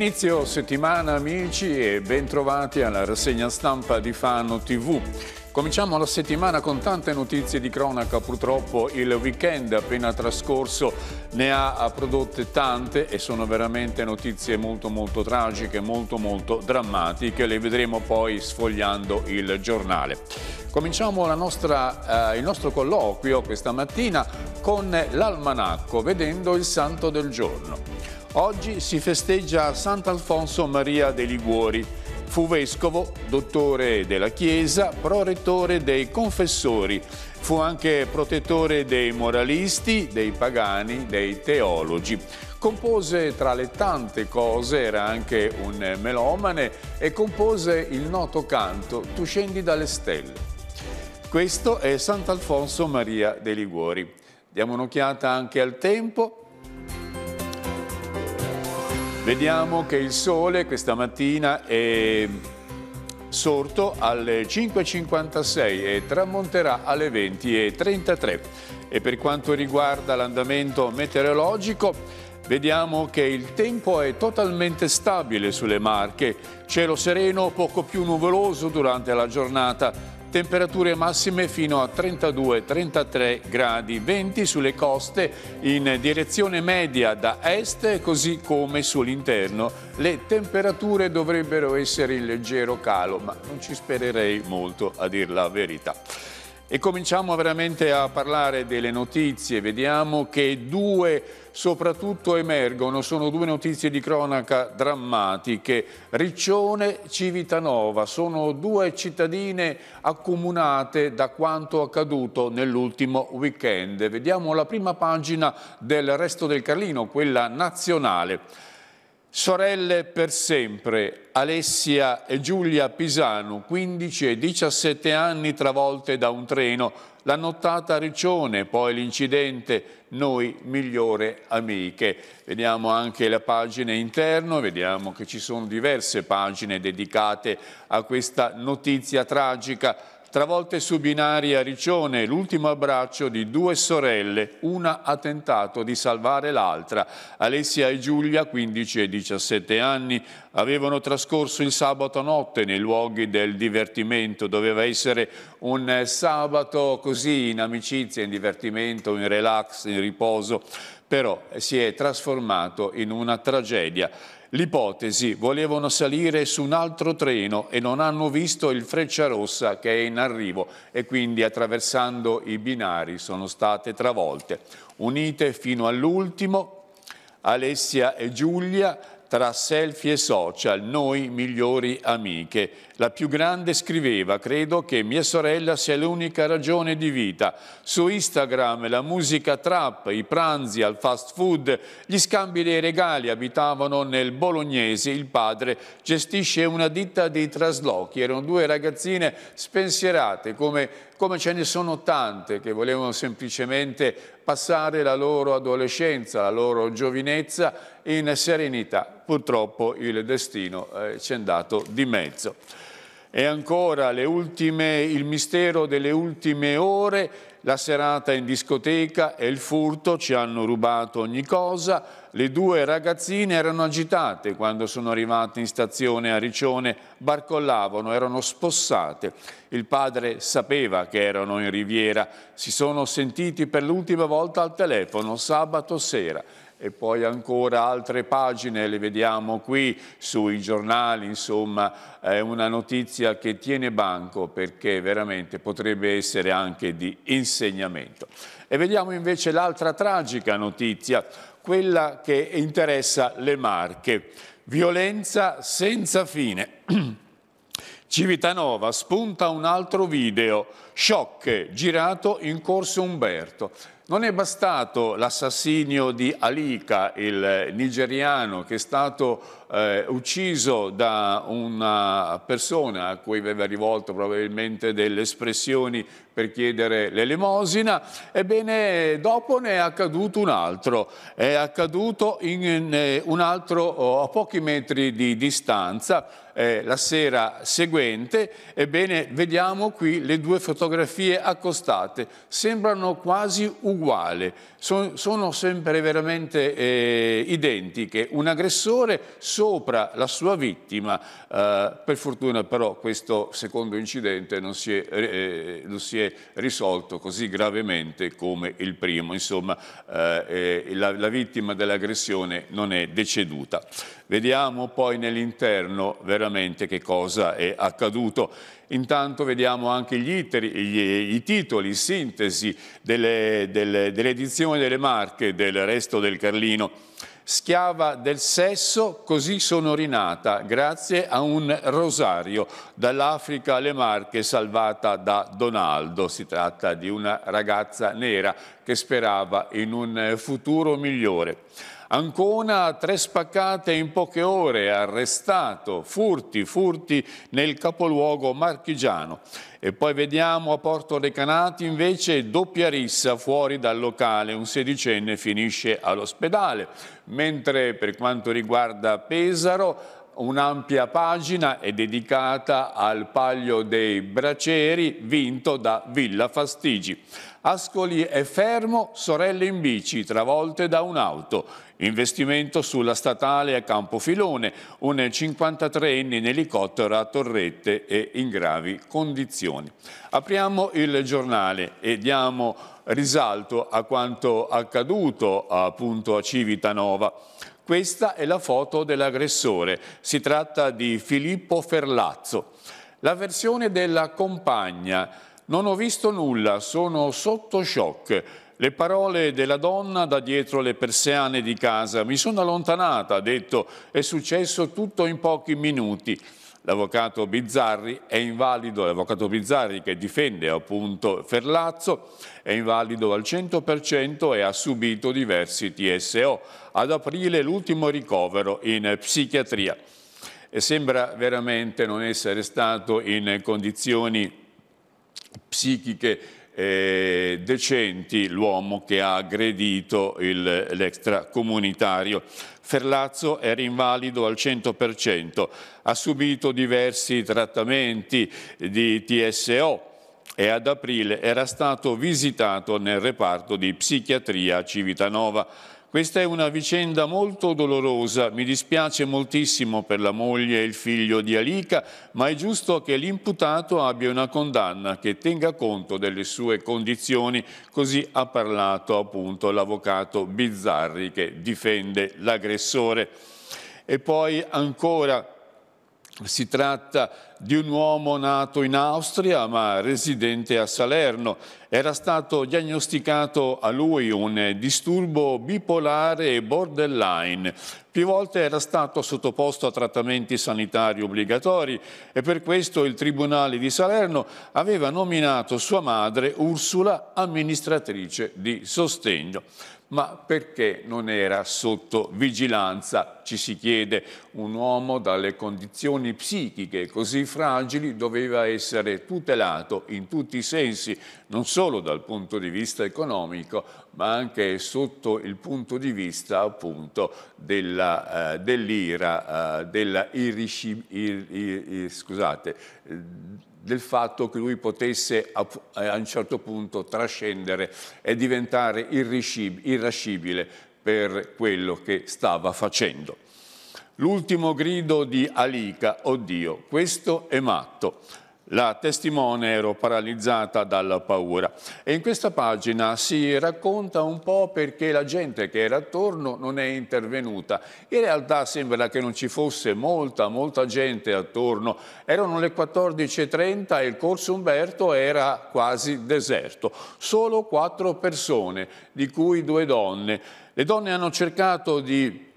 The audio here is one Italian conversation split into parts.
Inizio settimana amici e bentrovati alla rassegna stampa di Fano TV. Cominciamo la settimana con tante notizie di cronaca, purtroppo il weekend appena trascorso ne ha prodotte tante e sono veramente notizie molto molto tragiche, molto molto drammatiche, le vedremo poi sfogliando il giornale. Cominciamo nostra, eh, il nostro colloquio questa mattina con l'almanacco, vedendo il santo del giorno. Oggi si festeggia Sant'Alfonso Maria dei Liguori. Fu vescovo, dottore della Chiesa, prorettore dei confessori. Fu anche protettore dei moralisti, dei pagani, dei teologi. Compose tra le tante cose, era anche un melomane, e compose il noto canto Tu scendi dalle stelle. Questo è Sant'Alfonso Maria dei Liguori. Diamo un'occhiata anche al tempo. Vediamo che il sole questa mattina è sorto alle 5.56 e tramonterà alle 20.33. E per quanto riguarda l'andamento meteorologico, vediamo che il tempo è totalmente stabile sulle Marche. Cielo sereno, poco più nuvoloso durante la giornata temperature massime fino a 32-33 gradi, venti sulle coste in direzione media da est così come sull'interno. Le temperature dovrebbero essere in leggero calo, ma non ci spererei molto a dir la verità. E cominciamo veramente a parlare delle notizie, vediamo che due soprattutto emergono, sono due notizie di cronaca drammatiche, Riccione Civitanova, sono due cittadine accomunate da quanto accaduto nell'ultimo weekend. Vediamo la prima pagina del Resto del Carlino, quella nazionale. Sorelle per sempre, Alessia e Giulia Pisano, 15 e 17 anni travolte da un treno, la nottata a Riccione, poi l'incidente, noi migliore amiche. Vediamo anche la pagina interna, vediamo che ci sono diverse pagine dedicate a questa notizia tragica Travolte su binari a Riccione, l'ultimo abbraccio di due sorelle, una ha tentato di salvare l'altra. Alessia e Giulia, 15 e 17 anni, avevano trascorso il sabato notte nei luoghi del divertimento. Doveva essere un sabato così, in amicizia, in divertimento, in relax, in riposo però si è trasformato in una tragedia. L'ipotesi, volevano salire su un altro treno e non hanno visto il Freccia Rossa che è in arrivo e quindi attraversando i binari sono state travolte. Unite fino all'ultimo, Alessia e Giulia tra selfie e social, noi migliori amiche la più grande scriveva, credo che mia sorella sia l'unica ragione di vita. Su Instagram la musica trap, i pranzi al fast food, gli scambi dei regali abitavano nel bolognese. Il padre gestisce una ditta di traslochi. Erano due ragazzine spensierate, come, come ce ne sono tante, che volevano semplicemente passare la loro adolescenza, la loro giovinezza in serenità. Purtroppo il destino eh, ci è andato di mezzo. E ancora ultime, il mistero delle ultime ore, la serata in discoteca e il furto ci hanno rubato ogni cosa. Le due ragazzine erano agitate quando sono arrivate in stazione a Riccione, barcollavano, erano spossate. Il padre sapeva che erano in riviera, si sono sentiti per l'ultima volta al telefono sabato sera e poi ancora altre pagine, le vediamo qui sui giornali, insomma è una notizia che tiene banco perché veramente potrebbe essere anche di insegnamento. E vediamo invece l'altra tragica notizia, quella che interessa le Marche, violenza senza fine. Civitanova spunta un altro video, sciocche, girato in Corso Umberto. Non è bastato l'assassinio di Alika, il nigeriano, che è stato eh, ucciso da una persona a cui aveva rivolto probabilmente delle espressioni per chiedere l'elemosina, ebbene dopo ne è accaduto un altro, è accaduto in, in, eh, un altro oh, a pochi metri di distanza, eh, la sera seguente, ebbene vediamo qui le due fotografie accostate, sembrano quasi uguali, son, sono sempre veramente eh, identiche, un aggressore sopra la sua vittima, eh, per fortuna però questo secondo incidente non si, è, eh, eh non si è risolto così gravemente come il primo, insomma eh, eh, la, la vittima dell'aggressione non è deceduta. Vediamo poi nell'interno veramente che cosa è accaduto. Intanto vediamo anche gli iteri, gli, i titoli, sintesi delle, delle, delle edizioni delle marche del resto del Carlino. Schiava del sesso, così sono rinata, grazie a un rosario. Dall'Africa alle Marche, salvata da Donaldo. Si tratta di una ragazza nera che sperava in un futuro migliore. Ancona tre spaccate in poche ore, arrestato, furti, furti nel capoluogo marchigiano. E poi vediamo a Porto Recanati invece doppia rissa fuori dal locale, un sedicenne finisce all'ospedale, mentre per quanto riguarda Pesaro Un'ampia pagina è dedicata al Paglio dei Braceri vinto da Villa Fastigi. Ascoli è fermo, sorelle in bici, travolte da un'auto. Investimento sulla statale a Campofilone, un 53enne in elicottero a torrette e in gravi condizioni. Apriamo il giornale e diamo risalto a quanto accaduto appunto a Civitanova. Questa è la foto dell'aggressore, si tratta di Filippo Ferlazzo. La versione della compagna, non ho visto nulla, sono sotto shock. Le parole della donna da dietro le persiane di casa, mi sono allontanata, ha detto, è successo tutto in pochi minuti l'avvocato Bizzarri, è invalido l'avvocato Bizzarri che difende appunto Ferlazzo, è invalido al 100% e ha subito diversi TSO. Ad aprile l'ultimo ricovero in psichiatria. E sembra veramente non essere stato in condizioni psichiche eh, decenti l'uomo che ha aggredito l'extracomunitario. Ferlazzo era invalido al 100%, ha subito diversi trattamenti di TSO e ad aprile era stato visitato nel reparto di psichiatria Civitanova. Questa è una vicenda molto dolorosa, mi dispiace moltissimo per la moglie e il figlio di Alica, ma è giusto che l'imputato abbia una condanna che tenga conto delle sue condizioni, così ha parlato appunto l'avvocato Bizzarri che difende l'aggressore. E poi ancora si tratta di un uomo nato in Austria ma residente a Salerno. Era stato diagnosticato a lui un disturbo bipolare e borderline. Più volte era stato sottoposto a trattamenti sanitari obbligatori e per questo il Tribunale di Salerno aveva nominato sua madre Ursula amministratrice di sostegno ma perché non era sotto vigilanza, ci si chiede, un uomo dalle condizioni psichiche così fragili doveva essere tutelato in tutti i sensi, non solo dal punto di vista economico, ma anche sotto il punto di vista appunto della, eh, dell'ira, eh, della irisci, ir, ir, ir, scusate, del fatto che lui potesse a, eh, a un certo punto trascendere e diventare irrascibile per quello che stava facendo. L'ultimo grido di Alica, oddio, questo è matto. La testimone ero paralizzata dalla paura. E in questa pagina si racconta un po' perché la gente che era attorno non è intervenuta. In realtà sembra che non ci fosse molta, molta gente attorno. Erano le 14.30 e il corso Umberto era quasi deserto. Solo quattro persone, di cui due donne. Le donne hanno cercato di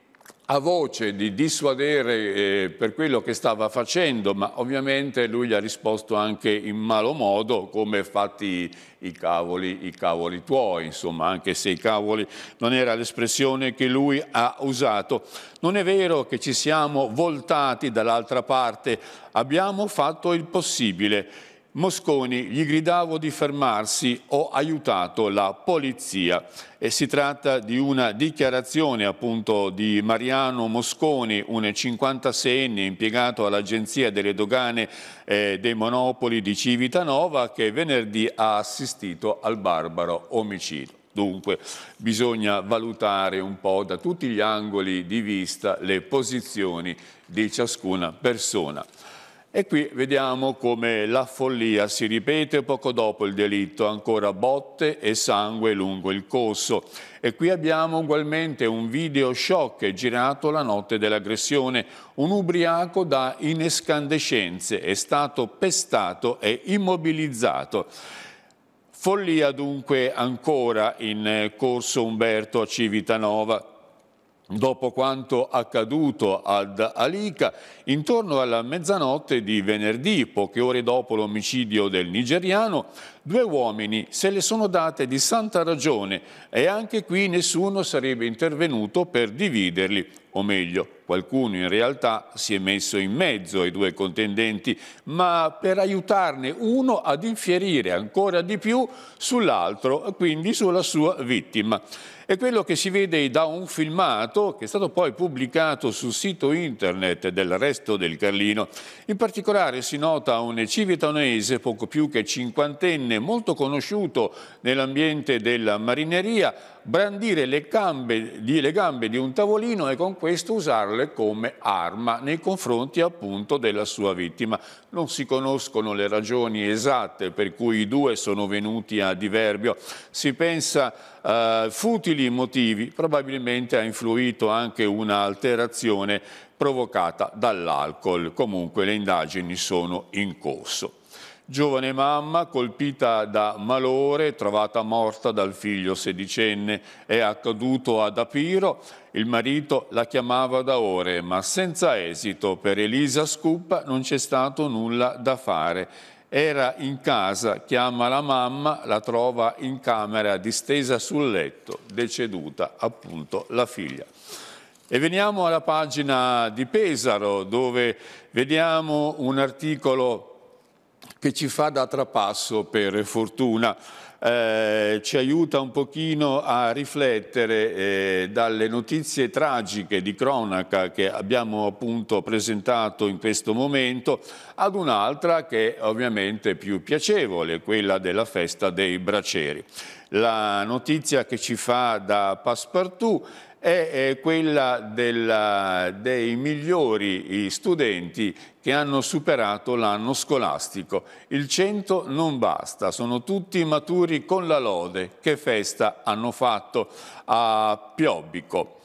a voce di dissuadere eh, per quello che stava facendo, ma ovviamente lui gli ha risposto anche in malo modo, come fatti i cavoli, i cavoli tuoi, insomma, anche se i cavoli non era l'espressione che lui ha usato. Non è vero che ci siamo voltati dall'altra parte, abbiamo fatto il possibile. Mosconi gli gridavo di fermarsi, ho aiutato la polizia. E si tratta di una dichiarazione appunto di Mariano Mosconi, un 56enne impiegato all'Agenzia delle Dogane eh, dei Monopoli di Civitanova che venerdì ha assistito al barbaro omicidio. Dunque bisogna valutare un po' da tutti gli angoli di vista le posizioni di ciascuna persona. E qui vediamo come la follia si ripete poco dopo il delitto, ancora botte e sangue lungo il corso. E qui abbiamo ugualmente un video shock girato la notte dell'aggressione. Un ubriaco da inescandescenze è stato pestato e immobilizzato. Follia dunque ancora in corso Umberto a Civitanova Dopo quanto accaduto ad Alica, intorno alla mezzanotte di venerdì, poche ore dopo l'omicidio del nigeriano, due uomini se le sono date di santa ragione e anche qui nessuno sarebbe intervenuto per dividerli, o meglio, qualcuno in realtà si è messo in mezzo ai due contendenti, ma per aiutarne uno ad infierire ancora di più sull'altro, quindi sulla sua vittima è quello che si vede da un filmato che è stato poi pubblicato sul sito internet del resto del Carlino. In particolare si nota un civitanese poco più che cinquantenne, molto conosciuto nell'ambiente della marineria, brandire le, gambe, le gambe di un tavolino e con questo usarle come arma nei confronti appunto della sua vittima. Non si conoscono le ragioni esatte per cui i due sono venuti a diverbio. Si pensa eh, futili motivi, probabilmente ha influito anche un'alterazione provocata dall'alcol. Comunque le indagini sono in corso. Giovane mamma colpita da malore, trovata morta dal figlio sedicenne. È accaduto ad Apiro. Il marito la chiamava da ore, ma senza esito. Per Elisa Scuppa non c'è stato nulla da fare. Era in casa, chiama la mamma, la trova in camera distesa sul letto, deceduta appunto la figlia. E veniamo alla pagina di Pesaro dove vediamo un articolo che ci fa da trapasso per fortuna. Eh, ci aiuta un pochino a riflettere eh, dalle notizie tragiche di cronaca che abbiamo appunto presentato in questo momento ad un'altra che è ovviamente più piacevole, quella della festa dei braceri. La notizia che ci fa da Passepartout è quella della, dei migliori studenti che hanno superato l'anno scolastico. Il 100 non basta, sono tutti maturi con la lode. Che festa hanno fatto a Piobbico.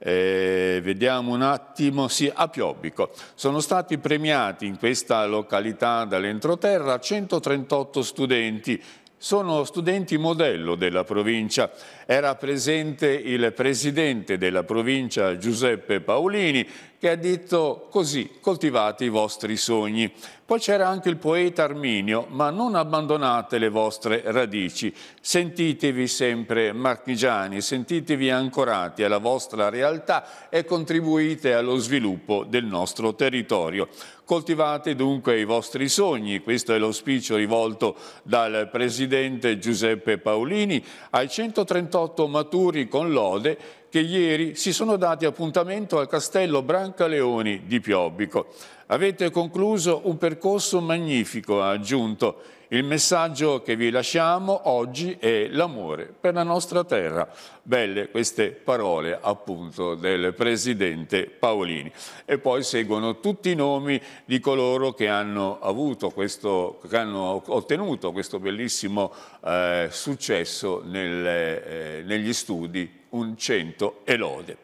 Eh, vediamo un attimo, sì, a Piobbico. Sono stati premiati in questa località dall'entroterra 138 studenti, sono studenti modello della provincia. Era presente il presidente della provincia Giuseppe Paolini che ha detto così coltivate i vostri sogni. Poi c'era anche il poeta Arminio, ma non abbandonate le vostre radici, sentitevi sempre marchigiani, sentitevi ancorati alla vostra realtà e contribuite allo sviluppo del nostro territorio. Coltivate dunque i vostri sogni, questo è l'auspicio rivolto dal Presidente Giuseppe Paolini ai 138 maturi con lode che ieri si sono dati appuntamento al Castello Brancaleoni di Piobbico. Avete concluso un percorso magnifico, ha aggiunto. Il messaggio che vi lasciamo oggi è l'amore per la nostra terra. Belle queste parole appunto del presidente Paolini. E poi seguono tutti i nomi di coloro che hanno, questo, che hanno ottenuto questo bellissimo eh, successo nel, eh, negli studi un cento elode. lode.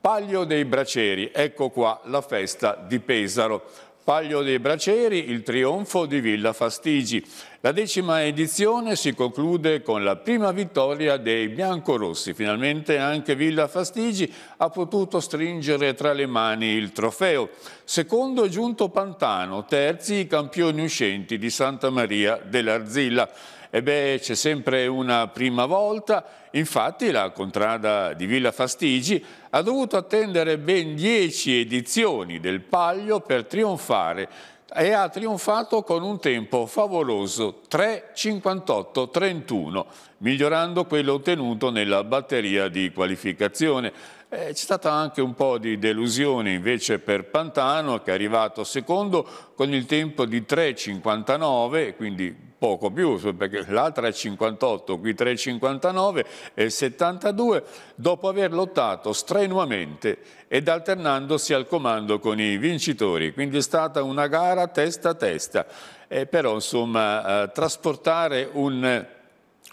Paglio dei Braceri, ecco qua la festa di Pesaro. Paglio dei Braceri, il trionfo di Villa Fastigi. La decima edizione si conclude con la prima vittoria dei biancorossi. Finalmente anche Villa Fastigi ha potuto stringere tra le mani il trofeo. Secondo è giunto Pantano, terzi i campioni uscenti di Santa Maria dell'Arzilla e beh, c'è sempre una prima volta, infatti la contrada di Villa Fastigi ha dovuto attendere ben dieci edizioni del Paglio per trionfare e ha trionfato con un tempo favoloso 3.58.31, migliorando quello ottenuto nella batteria di qualificazione. Eh, c'è stata anche un po' di delusione invece per Pantano che è arrivato secondo con il tempo di 3,59, quindi poco più, perché l'altra là 58, qui 3,59 e 72, dopo aver lottato strenuamente ed alternandosi al comando con i vincitori. Quindi è stata una gara testa a testa, eh, però insomma eh, trasportare un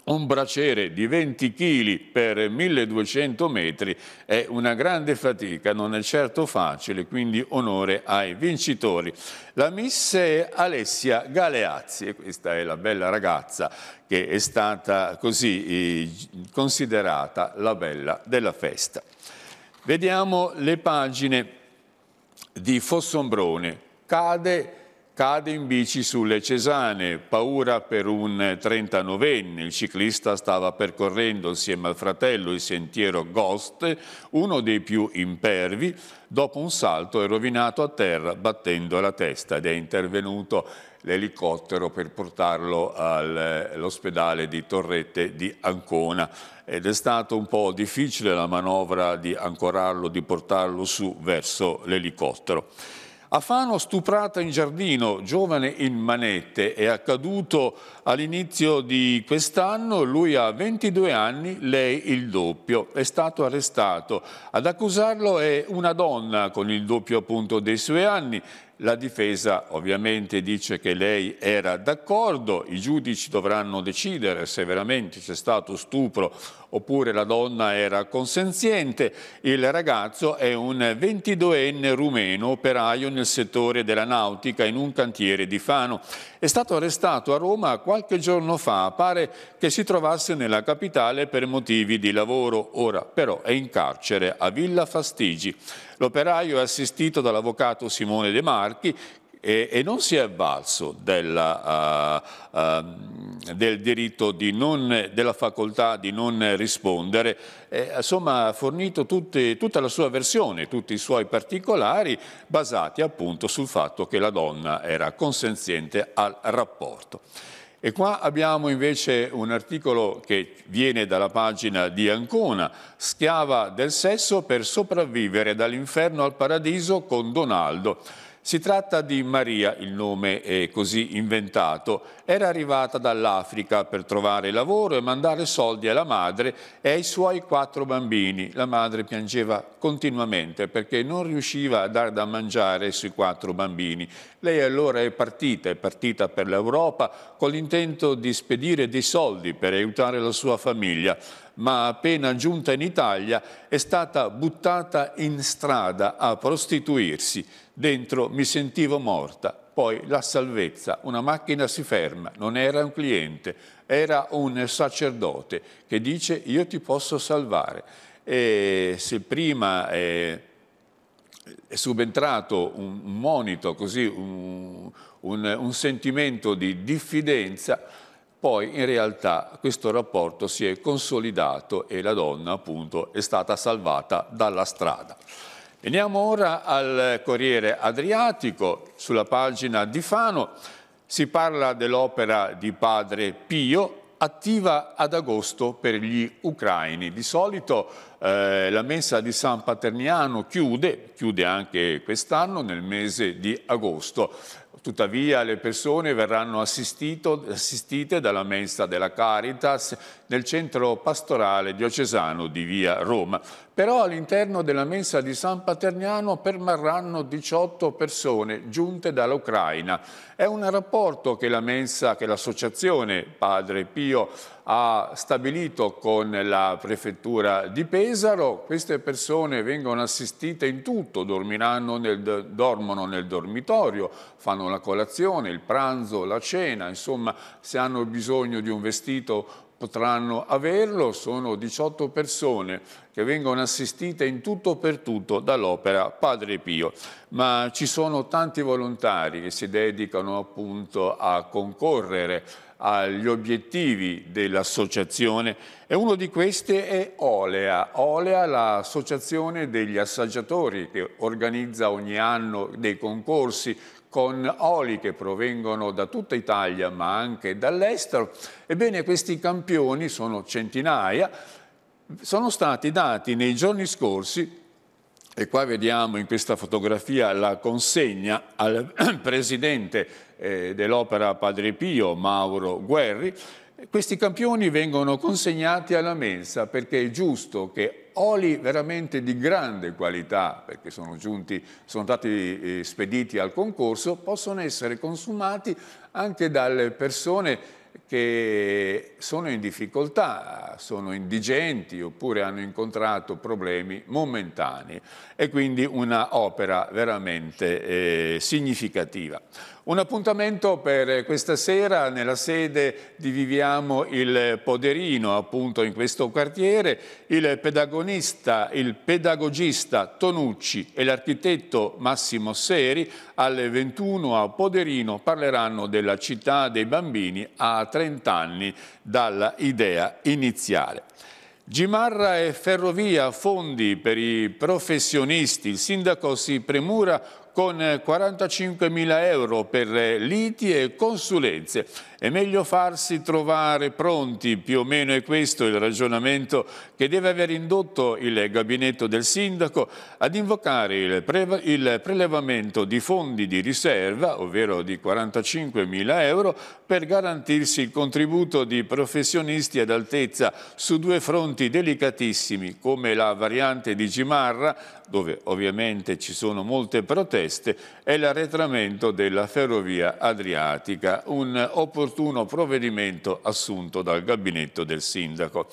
un braciere di 20 kg per 1200 metri è una grande fatica, non è certo facile, quindi onore ai vincitori. La miss Alessia Galeazzi, e questa è la bella ragazza che è stata così eh, considerata la bella della festa. Vediamo le pagine di Fossombrone. Cade Cade in bici sulle Cesane, paura per un 39enne. Il ciclista stava percorrendo insieme al fratello il sentiero Ghost, uno dei più impervi. Dopo un salto è rovinato a terra battendo la testa ed è intervenuto l'elicottero per portarlo all'ospedale eh, di Torrette di Ancona ed è stato un po' difficile la manovra di ancorarlo, di portarlo su verso l'elicottero. A Fano stuprata in giardino, giovane in manette, è accaduto all'inizio di quest'anno, lui ha 22 anni, lei il doppio, è stato arrestato. Ad accusarlo è una donna con il doppio appunto dei suoi anni la difesa ovviamente dice che lei era d'accordo, i giudici dovranno decidere se veramente c'è stato stupro oppure la donna era consenziente. Il ragazzo è un 22enne rumeno, operaio nel settore della nautica in un cantiere di Fano. È stato arrestato a Roma qualche giorno fa, pare che si trovasse nella capitale per motivi di lavoro, ora però è in carcere a Villa Fastigi. L'operaio è assistito dall'avvocato Simone De Marchi e, e non si è avvalso della, uh, uh, del diritto non, della facoltà di non rispondere, eh, insomma ha fornito tutte, tutta la sua versione, tutti i suoi particolari basati appunto sul fatto che la donna era consenziente al rapporto. E qua abbiamo invece un articolo che viene dalla pagina di Ancona, schiava del sesso per sopravvivere dall'inferno al paradiso con Donaldo. Si tratta di Maria, il nome è così inventato. Era arrivata dall'Africa per trovare lavoro e mandare soldi alla madre e ai suoi quattro bambini. La madre piangeva continuamente perché non riusciva a dar da mangiare ai suoi quattro bambini. Lei allora è partita, è partita per l'Europa con l'intento di spedire dei soldi per aiutare la sua famiglia ma appena giunta in Italia è stata buttata in strada a prostituirsi. Dentro mi sentivo morta, poi la salvezza, una macchina si ferma, non era un cliente, era un sacerdote che dice io ti posso salvare. E se prima eh, è subentrato un monito, così un, un, un sentimento di diffidenza, poi in realtà questo rapporto si è consolidato e la donna appunto è stata salvata dalla strada. Veniamo ora al Corriere Adriatico, sulla pagina di Fano si parla dell'opera di padre Pio attiva ad agosto per gli ucraini. Di solito eh, la messa di San Paterniano chiude, chiude anche quest'anno nel mese di agosto. Tuttavia le persone verranno assistite dalla messa della Caritas nel centro pastorale diocesano di via Roma però all'interno della mensa di San Paterniano permarranno 18 persone giunte dall'Ucraina. È un rapporto che la mensa, che l'associazione Padre Pio ha stabilito con la prefettura di Pesaro. Queste persone vengono assistite in tutto, nel, dormono nel dormitorio, fanno la colazione, il pranzo, la cena, insomma se hanno bisogno di un vestito potranno averlo, sono 18 persone che vengono assistite in tutto per tutto dall'opera Padre Pio, ma ci sono tanti volontari che si dedicano appunto a concorrere agli obiettivi dell'associazione e uno di questi è Olea, Olea l'associazione degli assaggiatori che organizza ogni anno dei concorsi con oli che provengono da tutta Italia ma anche dall'estero. Ebbene questi campioni, sono centinaia, sono stati dati nei giorni scorsi e qua vediamo in questa fotografia la consegna al presidente eh, dell'Opera Padre Pio, Mauro Guerri, questi campioni vengono consegnati alla mensa perché è giusto che oli veramente di grande qualità, perché sono, giunti, sono stati eh, spediti al concorso, possono essere consumati anche dalle persone che sono in difficoltà, sono indigenti oppure hanno incontrato problemi momentanei e quindi una opera veramente eh, significativa. Un appuntamento per questa sera nella sede di Viviamo il Poderino, appunto in questo quartiere. Il pedagonista, il pedagogista Tonucci e l'architetto Massimo Seri alle 21 a Poderino parleranno della città dei bambini a 30 anni dalla idea iniziale. Gimarra e Ferrovia, fondi per i professionisti. Il sindaco si premura con 45.000 euro per liti e consulenze. È meglio farsi trovare pronti, più o meno è questo il ragionamento che deve aver indotto il gabinetto del sindaco ad invocare il, pre il prelevamento di fondi di riserva, ovvero di 45 mila euro, per garantirsi il contributo di professionisti ad altezza su due fronti delicatissimi come la variante di Gimarra, dove ovviamente ci sono molte proteste, e l'arretramento della ferrovia adriatica, un'opportunità opportuno provvedimento assunto dal gabinetto del sindaco.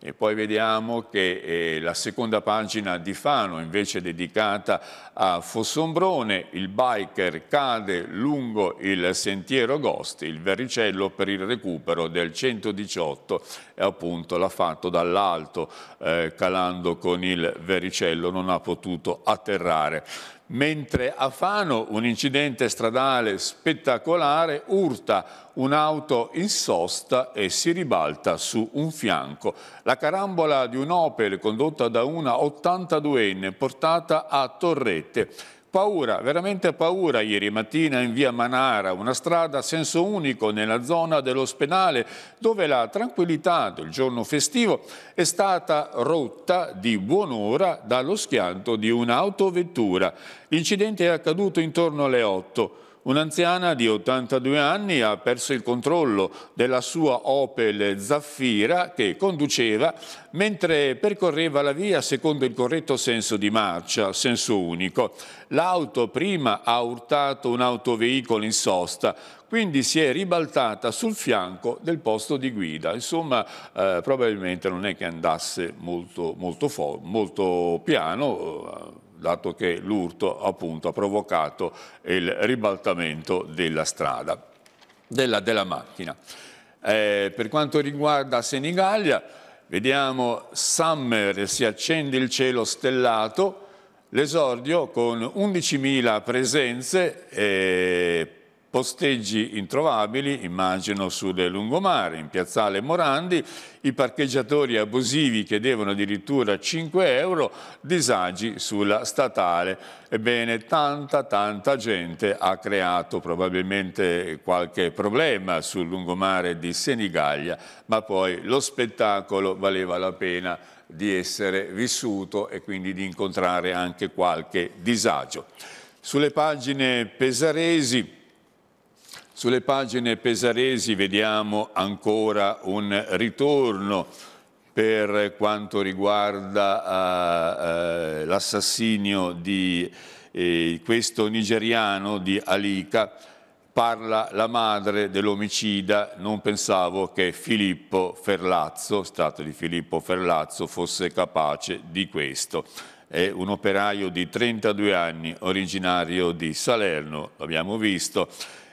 E poi vediamo che eh, la seconda pagina di Fano invece dedicata a Fossombrone, il biker cade lungo il sentiero Gosti, il verricello per il recupero del 118 e appunto l'ha fatto dall'alto eh, calando con il verricello, non ha potuto atterrare mentre a Fano un incidente stradale spettacolare urta un'auto in sosta e si ribalta su un fianco. La carambola di un Opel condotta da una 82enne portata a Torrette Paura, veramente paura ieri mattina in via Manara, una strada a senso unico nella zona dell'ospedale dove la tranquillità del giorno festivo è stata rotta di buon'ora dallo schianto di un'autovettura. L'incidente è accaduto intorno alle 8. Un'anziana di 82 anni ha perso il controllo della sua Opel Zaffira che conduceva mentre percorreva la via secondo il corretto senso di marcia, senso unico. L'auto prima ha urtato un autoveicolo in sosta, quindi si è ribaltata sul fianco del posto di guida. Insomma, eh, probabilmente non è che andasse molto, molto, molto piano, eh, dato che l'urto appunto ha provocato il ribaltamento della strada, della, della macchina. Eh, per quanto riguarda Senigallia, vediamo Summer, si accende il cielo stellato, l'esordio con 11.000 presenze, eh, posteggi introvabili, immagino sulle lungomare, in piazzale Morandi, i parcheggiatori abusivi che devono addirittura 5 euro, disagi sulla statale. Ebbene, tanta, tanta gente ha creato probabilmente qualche problema sul lungomare di Senigallia, ma poi lo spettacolo valeva la pena di essere vissuto e quindi di incontrare anche qualche disagio. Sulle pagine pesaresi sulle pagine pesaresi vediamo ancora un ritorno per quanto riguarda uh, uh, l'assassinio di eh, questo nigeriano di Alika, parla la madre dell'omicida, non pensavo che Filippo Ferlazzo, stato di Filippo Ferlazzo, fosse capace di questo. È un operaio di 32 anni, originario di Salerno, l'abbiamo visto,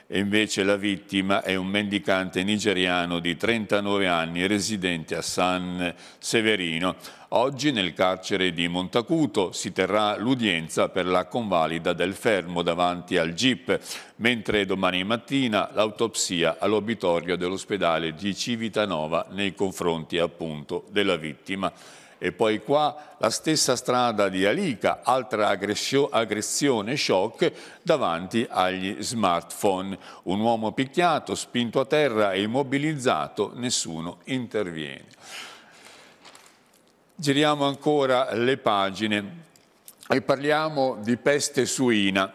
e invece la vittima è un mendicante nigeriano di 39 anni residente a San Severino. Oggi nel carcere di Montacuto si terrà l'udienza per la convalida del fermo davanti al GIP, mentre domani mattina l'autopsia all'obitorio dell'ospedale di Civitanova nei confronti appunto della vittima e poi qua la stessa strada di Alica, altra aggressione shock davanti agli smartphone. Un uomo picchiato, spinto a terra e immobilizzato, nessuno interviene. Giriamo ancora le pagine e parliamo di peste suina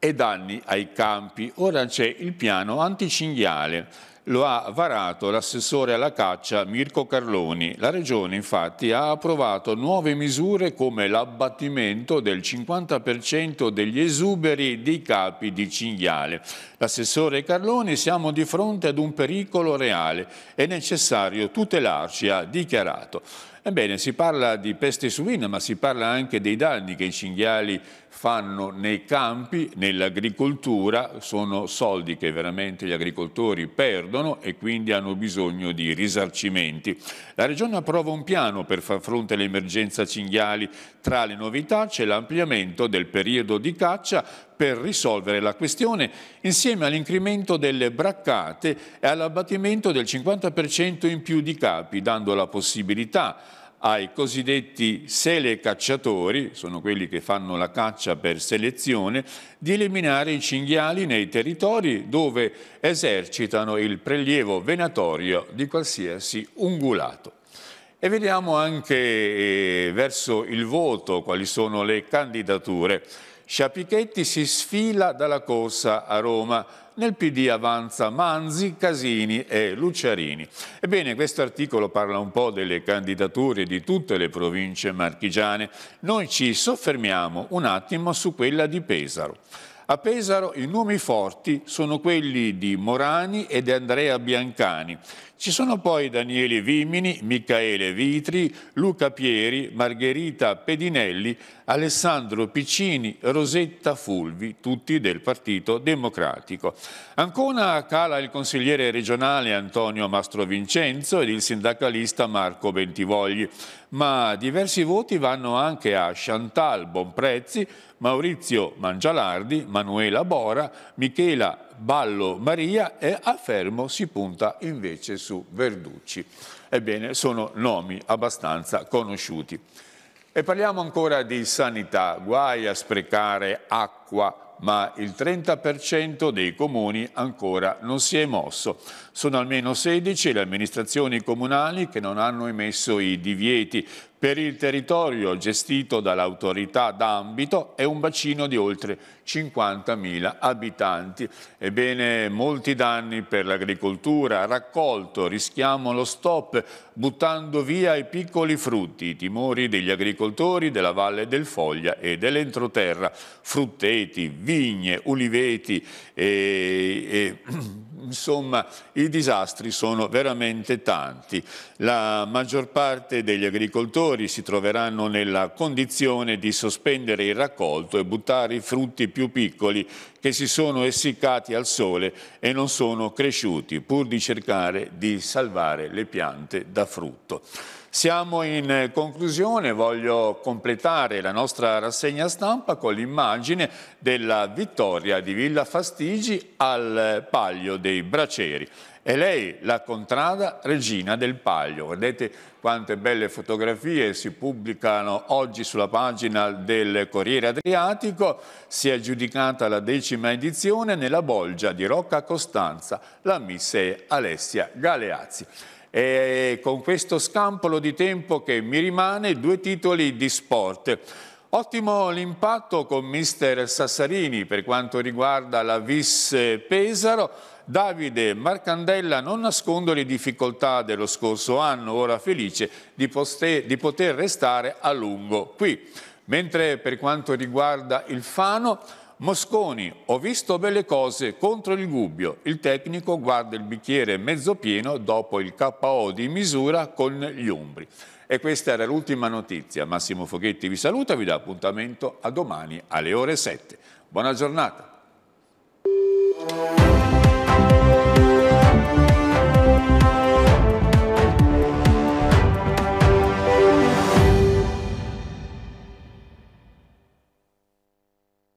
e danni ai campi. Ora c'è il piano anticinghiale lo ha varato l'assessore alla caccia Mirko Carloni. La Regione infatti ha approvato nuove misure come l'abbattimento del 50% degli esuberi dei capi di cinghiale. L'assessore Carloni siamo di fronte ad un pericolo reale, è necessario tutelarci, ha dichiarato. Ebbene, si parla di peste suina, ma si parla anche dei danni che i cinghiali fanno nei campi, nell'agricoltura, sono soldi che veramente gli agricoltori perdono e quindi hanno bisogno di risarcimenti. La Regione approva un piano per far fronte all'emergenza cinghiali. Tra le novità c'è l'ampliamento del periodo di caccia per risolvere la questione insieme all'incremento delle braccate e all'abbattimento del 50% in più di capi, dando la possibilità ai cosiddetti selecacciatori, sono quelli che fanno la caccia per selezione, di eliminare i cinghiali nei territori dove esercitano il prelievo venatorio di qualsiasi ungulato. E vediamo anche eh, verso il voto quali sono le candidature. Sciapichetti si sfila dalla corsa a Roma, nel PD avanza Manzi, Casini e Luciarini. Ebbene, questo articolo parla un po' delle candidature di tutte le province marchigiane. Noi ci soffermiamo un attimo su quella di Pesaro. A Pesaro i nomi forti sono quelli di Morani ed Andrea Biancani, ci sono poi Daniele Vimini, Michele Vitri, Luca Pieri, Margherita Pedinelli, Alessandro Piccini, Rosetta Fulvi, tutti del Partito Democratico. Ancora cala il consigliere regionale Antonio Mastrovincenzo ed il sindacalista Marco Bentivogli, ma diversi voti vanno anche a Chantal Bonprezzi, Maurizio Mangialardi, Manuela Bora, Michela Ballo Maria e a Fermo si punta invece su Verducci. Ebbene, sono nomi abbastanza conosciuti. E parliamo ancora di sanità, guai a sprecare acqua, ma il 30% dei comuni ancora non si è mosso. Sono almeno 16 le amministrazioni comunali che non hanno emesso i divieti per il territorio gestito dall'autorità d'ambito è un bacino di oltre 50.000 abitanti. Ebbene, molti danni per l'agricoltura, raccolto, rischiamo lo stop, buttando via i piccoli frutti, i timori degli agricoltori della Valle del Foglia e dell'entroterra, frutteti, vigne, uliveti e, e Insomma, i disastri sono veramente tanti. La maggior parte degli agricoltori si troveranno nella condizione di sospendere il raccolto e buttare i frutti più piccoli che si sono essiccati al sole e non sono cresciuti, pur di cercare di salvare le piante da frutto. Siamo in eh, conclusione, voglio completare la nostra rassegna stampa con l'immagine della vittoria di Villa Fastigi al eh, Paglio dei Braceri. E lei, la contrada regina del Paglio. Vedete quante belle fotografie si pubblicano oggi sulla pagina del Corriere Adriatico. Si è giudicata la decima edizione nella bolgia di Rocca Costanza, la Missee Alessia Galeazzi e con questo scampolo di tempo che mi rimane due titoli di sport. Ottimo l'impatto con mister Sassarini per quanto riguarda la Vis Pesaro. Davide Marcandella non nasconde le difficoltà dello scorso anno, ora felice di, di poter restare a lungo qui. Mentre per quanto riguarda il Fano, Mosconi, ho visto belle cose contro il Gubbio. Il tecnico guarda il bicchiere mezzo pieno dopo il KO di misura con gli Umbri. E questa era l'ultima notizia. Massimo Foghetti vi saluta, e vi dà appuntamento a domani alle ore 7. Buona giornata.